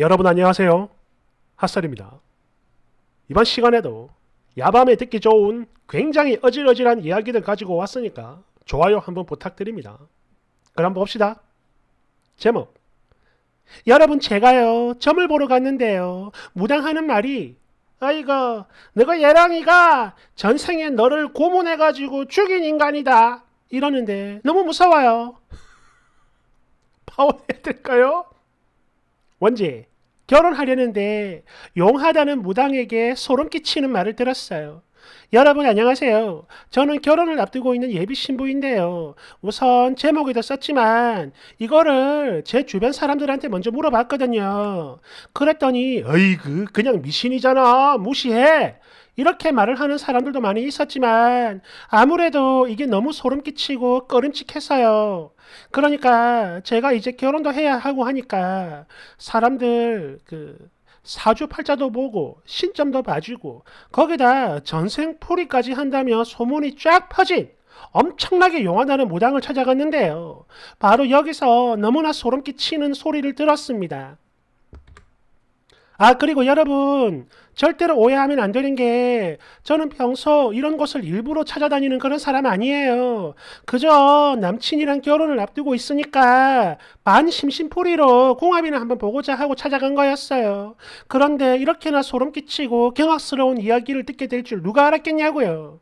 여러분 안녕하세요. 핫설입니다. 이번 시간에도 야밤에 듣기 좋은 굉장히 어질어질한 이야기들 가지고 왔으니까 좋아요 한번 부탁드립니다. 그럼 봅시다. 제목 여러분 제가요 점을 보러 갔는데요 무당하는 말이 아이고 너가 예랑이가 전생에 너를 고문해가지고 죽인 인간이다 이러는데 너무 무서워요 파워해야 될까요? 원제 결혼하려는데 용하다는 무당에게 소름 끼치는 말을 들었어요. 여러분 안녕하세요. 저는 결혼을 앞두고 있는 예비 신부인데요. 우선 제목에도 썼지만 이거를 제 주변 사람들한테 먼저 물어봤거든요. 그랬더니 어이그 그냥 미신이잖아 무시해 이렇게 말을 하는 사람들도 많이 있었지만 아무래도 이게 너무 소름 끼치고 꺼름칙했어요. 그러니까 제가 이제 결혼도 해야 하고 하니까 사람들 그 사주팔자도 보고 신점도 봐주고 거기다 전생풀이까지 한다며 소문이 쫙 퍼진 엄청나게 용하다는 무당을 찾아갔는데요. 바로 여기서 너무나 소름 끼치는 소리를 들었습니다. 아 그리고 여러분 절대로 오해하면 안 되는 게 저는 평소 이런 곳을 일부러 찾아다니는 그런 사람 아니에요. 그저 남친이랑 결혼을 앞두고 있으니까 반심심풀이로 궁합이나 한번 보고자 하고 찾아간 거였어요. 그런데 이렇게나 소름 끼치고 경악스러운 이야기를 듣게 될 줄 누가 알았겠냐고요.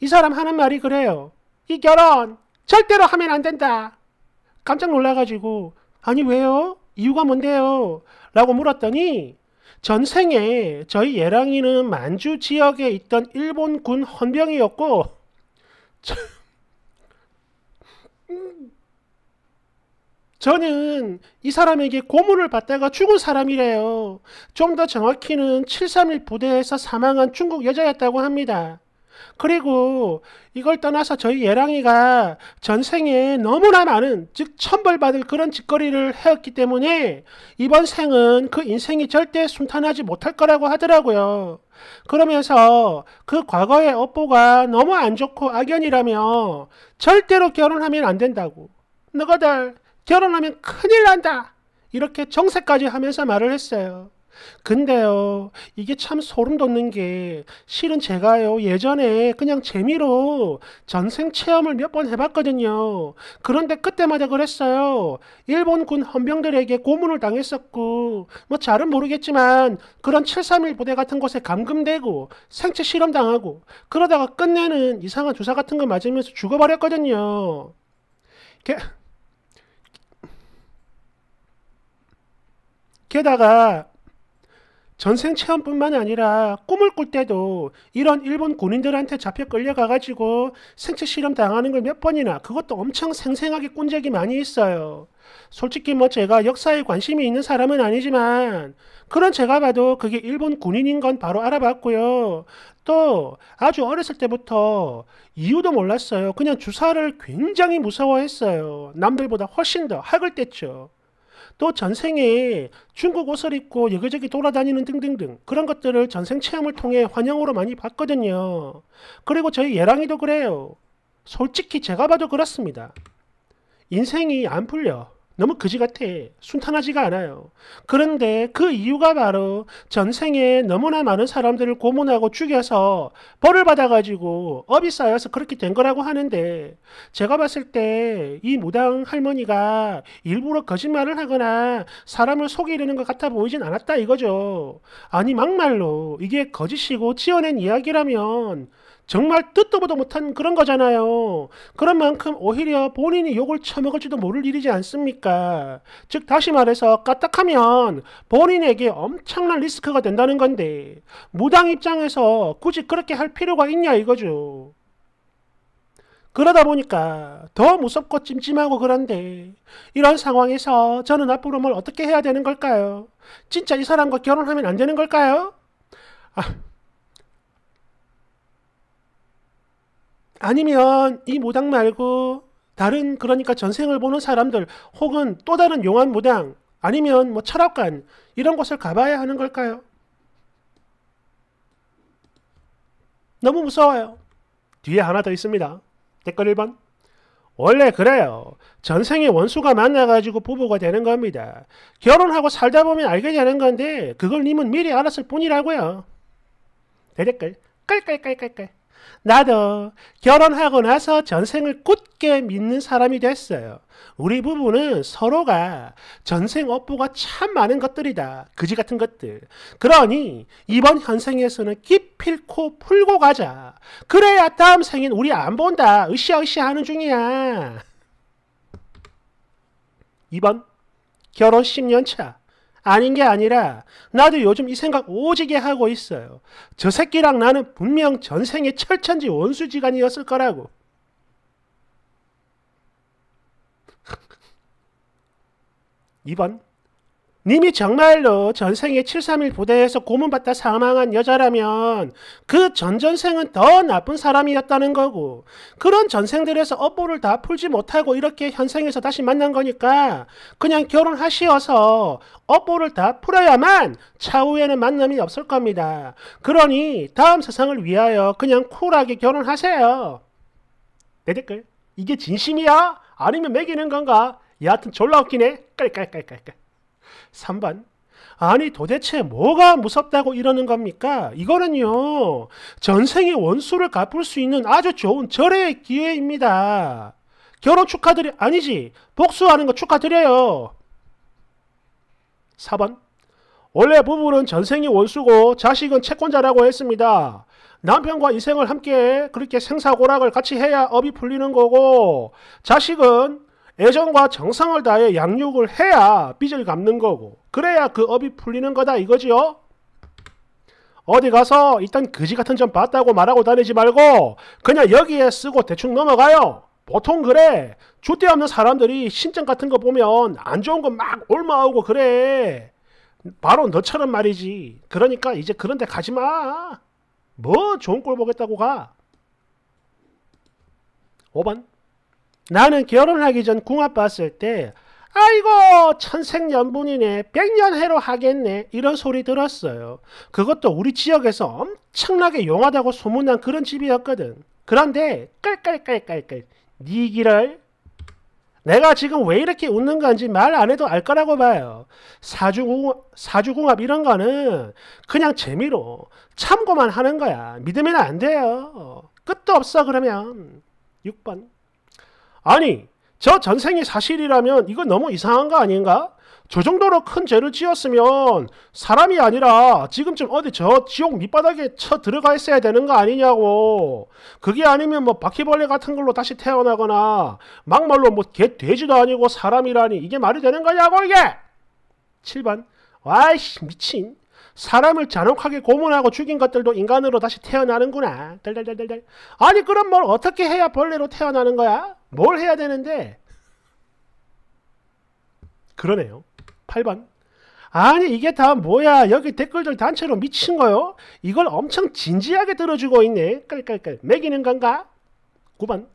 이 사람 하는 말이 그래요. 이 결혼 절대로 하면 안 된다. 깜짝 놀라가지고 아니 왜요? 이유가 뭔데요? 라고 물었더니 전생에 저희 예랑이는 만주 지역에 있던 일본군 헌병이었고 저, 는이 사람에게 고문을 받다가 죽은 사람이래요. 좀 더 정확히는 731 부대에서 사망한 중국 여자였다고 합니다. 그리고 이걸 떠나서 저희 예랑이가 전생에 너무나 많은 즉 천벌받을 그런 짓거리를 해왔기 때문에 이번 생은 그 인생이 절대 순탄하지 못할 거라고 하더라고요. 그러면서 그 과거의 업보가 너무 안 좋고 악연이라며 절대로 결혼하면 안 된다고 너가들 결혼하면 큰일 난다 이렇게 정색까지 하면서 말을 했어요. 근데요, 이게 참 소름 돋는 게, 실은 제가요, 예전에 그냥 재미로 전생 체험을 몇 번 해봤거든요. 그런데 그때마다 그랬어요. 일본군 헌병들에게 고문을 당했었고, 뭐 잘은 모르겠지만, 그런 731 부대 같은 곳에 감금되고, 생체 실험당하고, 그러다가 끝내는 이상한 주사 같은 걸 맞으면서 죽어버렸거든요. 게, 게다가 전생 체험뿐만 아니라 꿈을 꿀 때도 이런 일본 군인들한테 잡혀 끌려가가지고 생체 실험 당하는 걸 몇 번이나 그것도 엄청 생생하게 꾼 적이 많이 있어요. 솔직히 뭐 제가 역사에 관심이 있는 사람은 아니지만 그런 제가 봐도 그게 일본 군인인 건 바로 알아봤고요. 또 아주 어렸을 때부터 이유도 몰랐어요. 그냥 주사를 굉장히 무서워했어요. 남들보다 훨씬 더 학을 뗐죠. 또 전생에 중국 옷을 입고 여기저기 돌아다니는 등등등 그런 것들을 전생 체험을 통해 환영으로 많이 봤거든요. 그리고 저희 예랑이도 그래요. 솔직히 제가 봐도 그렇습니다. 인생이 안 풀려. 너무 거지 같아. 순탄하지가 않아요. 그런데 그 이유가 바로 전생에 너무나 많은 사람들을 고문하고 죽여서 벌을 받아가지고 업이 쌓여서 그렇게 된 거라고 하는데 제가 봤을 때 이 무당 할머니가 일부러 거짓말을 하거나 사람을 속이려는 것 같아 보이진 않았다 이거죠. 아니 막말로 이게 거짓이고 지어낸 이야기라면 정말 뜻도 보도 못한 그런 거잖아요. 그런 만큼 오히려 본인이 욕을 처먹을지도 모를 일이지 않습니까? 즉 다시 말해서 까딱하면 본인에게 엄청난 리스크가 된다는 건데 무당 입장에서 굳이 그렇게 할 필요가 있냐 이거죠. 그러다 보니까 더 무섭고 찜찜하고 그런데 이런 상황에서 저는 앞으로 뭘 어떻게 해야 되는 걸까요? 진짜 이 사람과 결혼하면 안 되는 걸까요? 아. 아니면 이무당 말고 다른 그러니까 전생을 보는 사람들 혹은 또 다른 용암 무당 아니면 뭐 철학관 이런 곳을 가봐야 하는 걸까요? 너무 무서워요. 뒤에 하나 더 있습니다. 댓글 1번. 원래 그래요. 전생의 원수가 만나가지고 부부가 되는 겁니다. 결혼하고 살다 보면 알게 되는 건데 그걸 님은 미리 알았을 뿐이라고요. 대댓글. 깔깔깔깔깔. 나도 결혼하고 나서 전생을 굳게 믿는 사람이 됐어요. 우리 부부는 서로가 전생 업보가 참 많은 것들이다. 그지 같은 것들. 그러니 이번 현생에서는 기필코 풀고 가자. 그래야 다음 생인 우리 안 본다. 으쌰으쌰 하는 중이야. 2번 결혼 10년 차 아닌 게 아니라 나도 요즘 이 생각 오지게 하고 있어요. 저 새끼랑 나는 분명 전생에 철천지 원수지간이었을 거라고. 이번 님이 정말로 전생에 731 부대에서 고문받다 사망한 여자라면 그 전전생은 더 나쁜 사람이었다는 거고 그런 전생들에서 업보를 다 풀지 못하고 이렇게 현생에서 다시 만난 거니까 그냥 결혼하시어서 업보를 다 풀어야만 차후에는 만남이 없을 겁니다. 그러니 다음 세상을 위하여 그냥 쿨하게 결혼하세요. 내 댓글 이게 진심이야? 아니면 매기는 건가? 여하튼 졸라 웃기네. 깔깔깔깔깔. 3번 아니 도대체 뭐가 무섭다고 이러는 겁니까? 이거는요 전생의 원수를 갚을 수 있는 아주 좋은 절의 기회입니다. 결혼 축하드려 아니지 복수하는 거 축하드려요. 4번 원래 부부는 전생이 원수고 자식은 채권자라고 했습니다. 남편과 인생을 함께 그렇게 생사고락을 같이 해야 업이 풀리는 거고 자식은 애정과 정성을 다해 양육을 해야 빚을 갚는 거고 그래야 그 업이 풀리는 거다 이거지요. 어디 가서 일단 그지 같은 점 봤다고 말하고 다니지 말고 그냥 여기에 쓰고 대충 넘어가요. 보통 그래. 주대 없는 사람들이 신청 같은 거 보면 안 좋은 거 막 올마오고 그래. 바로 너처럼 말이지. 그러니까 이제 그런 데 가지 마. 뭐 좋은 꼴 보겠다고 가. 5번. 나는 결혼하기 전 궁합 봤을 때 아이고 천생연분이네 백년해로 하겠네 이런 소리 들었어요. 그것도 우리 지역에서 엄청나게 용하다고 소문난 그런 집이었거든. 그런데 깔깔깔깔깔 니기를 네 내가 지금 왜 이렇게 웃는 건지 말 안 해도 알 거라고 봐요. 사주궁합, 사주궁합 이런 거는 그냥 재미로 참고만 하는 거야. 믿으면 안 돼요. 끝도 없어 그러면. 6번. 아니 저 전생이 사실이라면 이건 너무 이상한 거 아닌가? 저 정도로 큰 죄를 지었으면 사람이 아니라 지금쯤 어디 저 지옥 밑바닥에 쳐 들어가 있어야 되는 거 아니냐고. 그게 아니면 뭐 바퀴벌레 같은 걸로 다시 태어나거나 막말로 뭐 개 돼지도 아니고 사람이라니 이게 말이 되는 거냐고 이게. 7번. 와이씨 미친. 사람을 잔혹하게 고문하고 죽인 것들도 인간으로 다시 태어나는구나. 달달달달 아니 그럼 뭘 어떻게 해야 벌레로 태어나는 거야? 뭘 해야 되는데 그러네요. 8번. 아니 이게 다 뭐야 여기 댓글들 단체로 미친 거요? 이걸 엄청 진지하게 들어주고 있네. 깔깔깔 매기는 건가? 9번.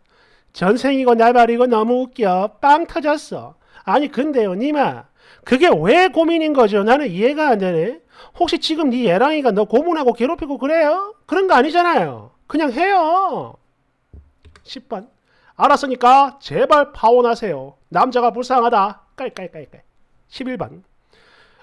전생이고 날발이고 너무 웃겨. 빵 터졌어. 아니 근데요 니마 그게 왜 고민인 거죠? 나는 이해가 안 되네. 혹시 지금 네 예랑이가 너 고문하고 괴롭히고 그래요? 그런 거 아니잖아요. 그냥 해요. 10번. 알았으니까 제발 파혼하세요. 남자가 불쌍하다. 깔깔깔깔. 11번.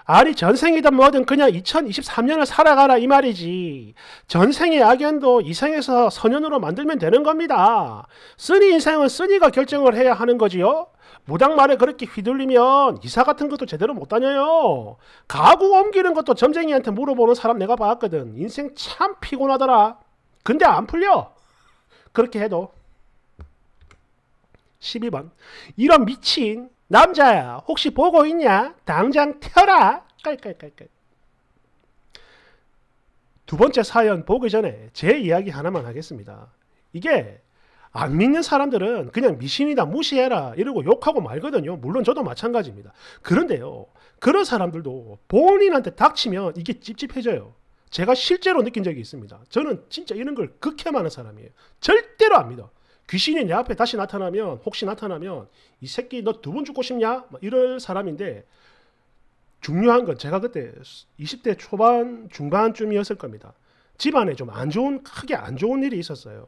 아니 전생이든 뭐든 그냥 2023년을 살아가라 이 말이지. 전생의 악연도 이생에서 선연으로 만들면 되는 겁니다. 쓰니 인생은 쓰니가 결정을 해야 하는 거지요. 무당말에 그렇게 휘둘리면 이사 같은 것도 제대로 못 다녀요. 가구 옮기는 것도 점쟁이한테 물어보는 사람 내가 봤거든. 인생 참 피곤하더라. 근데 안 풀려. 그렇게 해도. 12번 이런 미친 남자야 혹시 보고 있냐? 당장 태어라 깔깔깔깔 두 번째 사연 보기 전에 제 이야기 하나만 하겠습니다. 이게 안 믿는 사람들은 그냥 미신이다 무시해라 이러고 욕하고 말거든요. 물론 저도 마찬가지입니다. 그런데요. 그런 사람들도 본인한테 닥치면 이게 찝찝해져요. 제가 실제로 느낀 적이 있습니다. 저는 진짜 이런 걸 극혐하는 사람이에요. 절대로 안 믿어. 귀신이 내 앞에 다시 나타나면 혹시 나타나면 이 새끼 너 두 번 죽고 싶냐? 이럴 사람인데 중요한 건 제가 그때 20대 초반 중반쯤이었을 겁니다. 집안에 좀 안 좋은 크게 안 좋은 일이 있었어요.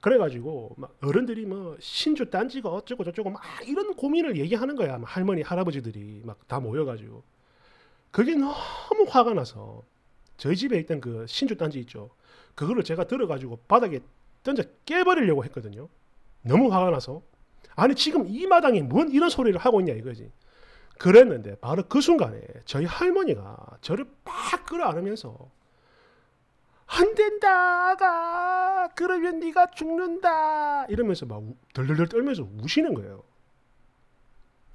그래가지고 막 어른들이 뭐 신주 딴지가 어쩌고 저쩌고 막 이런 고민을 얘기하는 거야. 막 할머니 할아버지들이 막 다 모여가지고 그게 너무 화가 나서 저희 집에 있던 그 신주 딴지 있죠. 그거를 제가 들어가지고 바닥에 던져 깨버리려고 했거든요. 너무 화가 나서. 아니 지금 이 마당에 뭔 이런 소리를 하고 있냐 이거지. 그랬는데 바로 그 순간에 저희 할머니가 저를 빡 끌어안으면서 안 된다 아가 그러면 네가 죽는다 이러면서 막 덜덜덜 떨면서 우시는 거예요.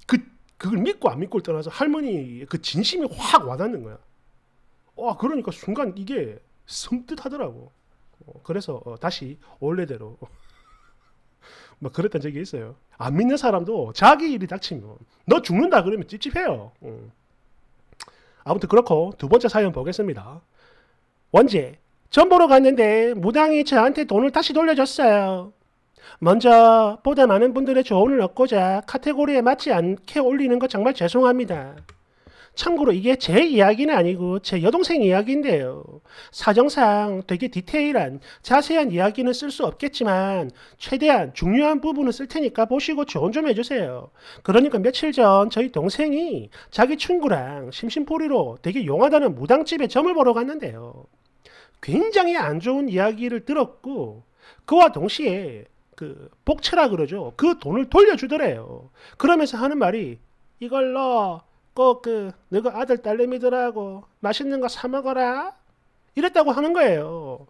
그 그걸 믿고 안 믿고를 떠나서 할머니의 그 진심이 확 와닿는 거야. 와 그러니까 순간 이게 섬뜩하더라고. 어, 그래서 어, 다시 원래대로 막 뭐 그랬던 적이 있어요. 안 믿는 사람도 자기 일이 닥치면 너 죽는다 그러면 찝찝해요. 음. 아무튼 그렇고 두 번째 사연 보겠습니다. 원제 전 보러 갔는데 무당이 저한테 돈을 다시 돌려줬어요. 먼저 보다 많은 분들의 조언을 얻고자 카테고리에 맞지 않게 올리는 거 정말 죄송합니다. 참고로 이게 제 이야기는 아니고 제 여동생 이야기인데요. 사정상 되게 디테일한 자세한 이야기는 쓸 수 없겠지만 최대한 중요한 부분은 쓸 테니까 보시고 조언 좀 해주세요. 그러니까 며칠 전 저희 동생이 자기 친구랑 심심풀이로 되게 용하다는 무당집에 점을 보러 갔는데요. 굉장히 안 좋은 이야기를 들었고 그와 동시에 그 복채라 그러죠. 그 돈을 돌려주더래요. 그러면서 하는 말이 이걸로 꼭그 너희 아들 딸내미들하고 맛있는 거 사 먹어라 이랬다고 하는 거예요.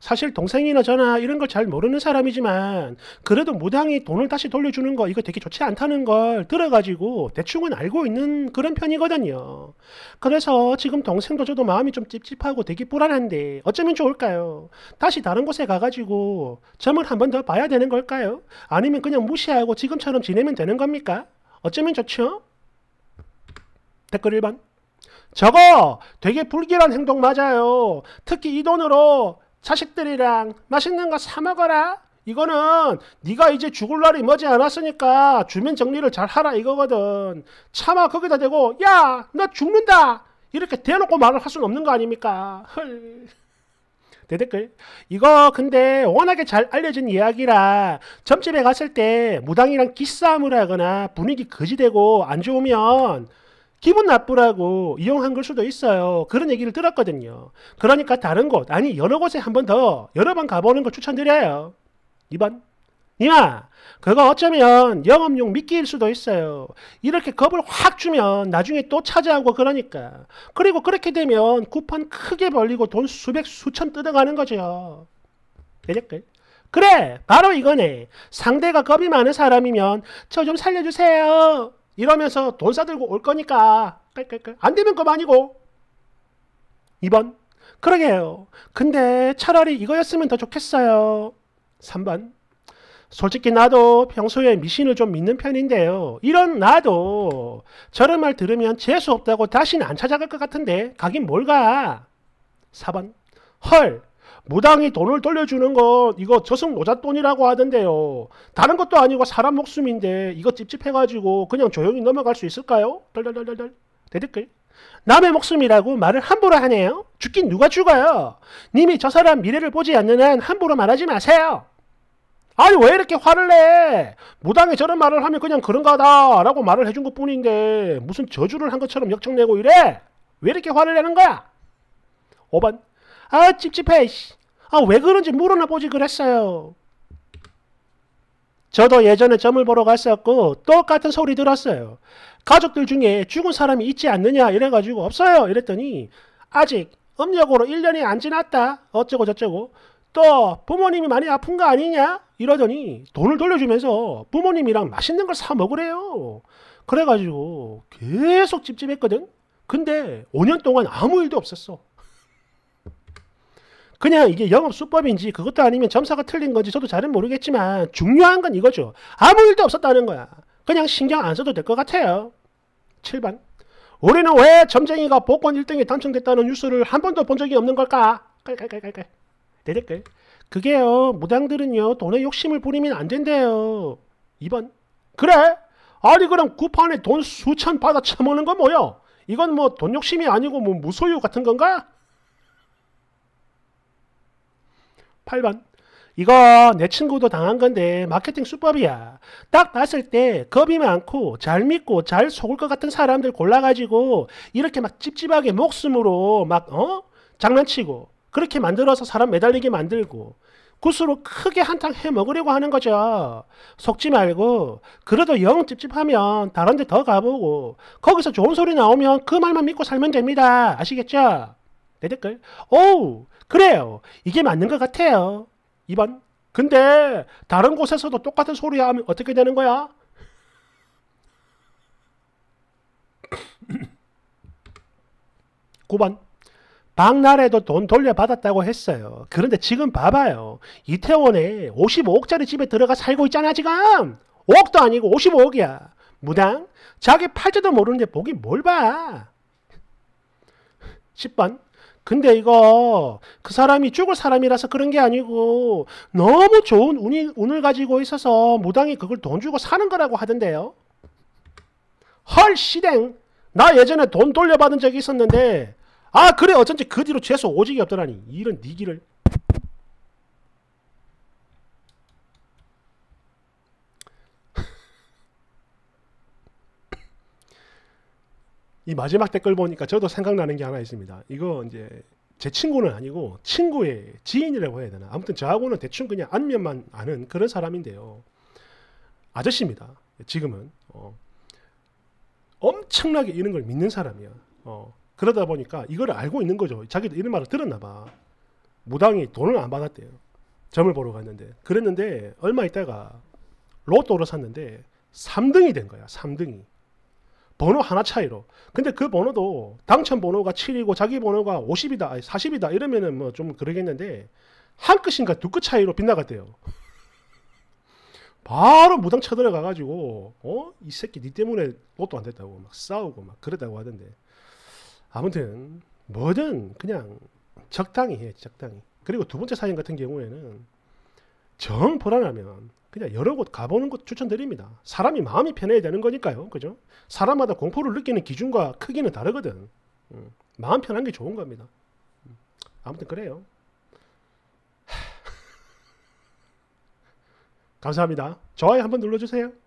사실 동생이나 저나 이런 걸 잘 모르는 사람이지만 그래도 무당이 돈을 다시 돌려주는 거 이거 되게 좋지 않다는 걸 들어가지고 대충은 알고 있는 그런 편이거든요. 그래서 지금 동생도 저도 마음이 좀 찝찝하고 되게 불안한데 어쩌면 좋을까요? 다시 다른 곳에 가가지고 점을 한 번 더 봐야 되는 걸까요? 아니면 그냥 무시하고 지금처럼 지내면 되는 겁니까? 어쩌면 좋죠? 댓글 1번. 저거 되게 불길한 행동 맞아요. 특히 이 돈으로 자식들이랑 맛있는 거 사 먹어라. 이거는 네가 이제 죽을 날이 머지 않았으니까 주민 정리를 잘 하라 이거거든. 차마 거기다 대고 야 너 죽는다 이렇게 대놓고 말을 할 수는 없는 거 아닙니까? 헐. 대댓글 이거 근데 워낙에 잘 알려진 이야기라 점집에 갔을 때 무당이랑 기싸움을 하거나 분위기 거지되고 안 좋으면 기분 나쁘라고 이용한 걸 수도 있어요. 그런 얘기를 들었거든요. 그러니까 다른 곳, 아니 여러 곳에 한 번 더 여러 번 가보는 걸 추천드려요. 2번. 이마 그거 어쩌면 영업용 미끼일 수도 있어요. 이렇게 겁을 확 주면 나중에 또 찾아오고 그러니까. 그리고 그렇게 되면 쿠폰 크게 벌리고 돈 수백 수천 뜯어가는 거죠. 되겠군. 그래 바로 이거네. 상대가 겁이 많은 사람이면 저 좀 살려주세요. 이러면서 돈 싸들고 올 거니까 안 되면 그만이고 2번 그러게요. 근데 차라리 이거였으면 더 좋겠어요. 3번 솔직히 나도 평소에 미신을 좀 믿는 편인데요. 이런 나도 저런 말 들으면 재수 없다고 다시는 안 찾아갈 것 같은데 가긴 뭘 가? 4번 헐 무당이 돈을 돌려주는 건 이거 저승 노잣돈이라고 하던데요. 다른 것도 아니고 사람 목숨인데 이거 찝찝해가지고 그냥 조용히 넘어갈 수 있을까요? 덜덜덜덜덜 대댓글 남의 목숨이라고 말을 함부로 하네요. 죽긴 누가 죽어요. 님이 저 사람 미래를 보지 않는 한 함부로 말하지 마세요. 아니 왜 이렇게 화를 내? 무당이 저런 말을 하면 그냥 그런가다 라고 말을 해준 것 뿐인데 무슨 저주를 한 것처럼 역청내고 이래? 왜 이렇게 화를 내는 거야? 5번 아 찝찝해. 아왜 그런지 물어나 보지 그랬어요. 저도 예전에 점을 보러 갔었고 똑같은 소리 들었어요. 가족들 중에 죽은 사람이 있지 않느냐 이래가지고 없어요 이랬더니 아직 음력으로 1년이 안 지났다 어쩌고 저쩌고 또 부모님이 많이 아픈 거 아니냐 이러더니 돈을 돌려주면서 부모님이랑 맛있는 걸 사 먹으래요. 그래가지고 계속 찝찝했거든. 근데 5년 동안 아무 일도 없었어. 그냥 이게 영업 수법인지 그것도 아니면 점사가 틀린 건지 저도 잘은 모르겠지만 중요한 건 이거죠. 아무 일도 없었다는 거야. 그냥 신경 안 써도 될 것 같아요. 7번. 우리는 왜 점쟁이가 복권 1등에 당첨됐다는 뉴스를 한 번도 본 적이 없는 걸까? 깔깔깔깔깔. 대댓글. 그게요. 무당들은요. 돈에 욕심을 부리면 안 된대요. 2번. 그래? 아니 그럼 구판에 돈 수천 받아 처먹는 건 뭐요? 이건 뭐 돈 욕심이 아니고 뭐 무소유 같은 건가? 8번. 이거내 친구도 당한 건데 마케팅 수법이야. 딱 봤을 때 겁이 많고 잘 믿고 잘 속을 것 같은 사람들 골라가지고 이렇게 막 찝찝하게 목숨으로 막 어? 장난치고 그렇게 만들어서 사람 매달리게 만들고 구스로 크게 한탕 해먹으려고 하는 거죠. 속지 말고 그래도 영 찝찝하면 다른 데 더 가보고 거기서 좋은 소리 나오면 그 말만 믿고 살면 됩니다. 아시겠죠? 내 댓글 오 그래요 이게 맞는 것 같아요 2번 근데 다른 곳에서도 똑같은 소리 하면 어떻게 되는 거야? 9번 박나래도 돈 돌려받았다고 했어요. 그런데 지금 봐봐요. 이태원에 55억짜리 집에 들어가 살고 있잖아 지금. 5억도 아니고 55억이야. 무당? 자기 팔자도 모르는데 보기 뭘 봐. 10번 근데 이거 그 사람이 죽을 사람이라서 그런 게 아니고 너무 좋은 운이, 운을 가지고 있어서 무당이 그걸 돈 주고 사는 거라고 하던데요. 헐 시댕 나 예전에 돈 돌려받은 적이 있었는데 아 그래 어쩐지 그 뒤로 재수 오직이 없더라니 이런 니기를 이 마지막 댓글 보니까 저도 생각나는 게 하나 있습니다. 이거 이제 제 친구는 아니고 친구의 지인이라고 해야 되나? 아무튼 저하고는 대충 그냥 안면만 아는 그런 사람인데요. 아저씨입니다. 지금은 어. 엄청나게 이런 걸 믿는 사람이야. 어. 그러다 보니까 이걸 알고 있는 거죠. 자기도 이런 말을 들었나 봐. 무당이 돈을 안 받았대요. 점을 보러 갔는데 그랬는데 얼마 있다가 로또를 샀는데 3등이 된 거야. 3등이. 번호 하나 차이로. 근데 그 번호도 당첨 번호가 7이고 자기 번호가 50이다, 아니 40이다 이러면은 뭐 좀 그러겠는데 한 끗인가 두 끗 차이로 빗나갔대요. 바로 무당 쳐들어가 가지고 어 이 새끼 니 때문에 옷도 안 됐다고 막 싸우고 막 그랬다고 하던데 아무튼 뭐든 그냥 적당히 해 적당히 그리고 두 번째 사연 같은 경우에는 정 불안하면 그냥 여러 곳 가보는 것 추천드립니다. 사람이 마음이 편해야 되는 거니까요. 그죠? 사람마다 공포를 느끼는 기준과 크기는 다르거든. 음, 마음 편한 게 좋은 겁니다. 음, 아무튼 그래요. 감사합니다. 좋아요 한번 눌러주세요.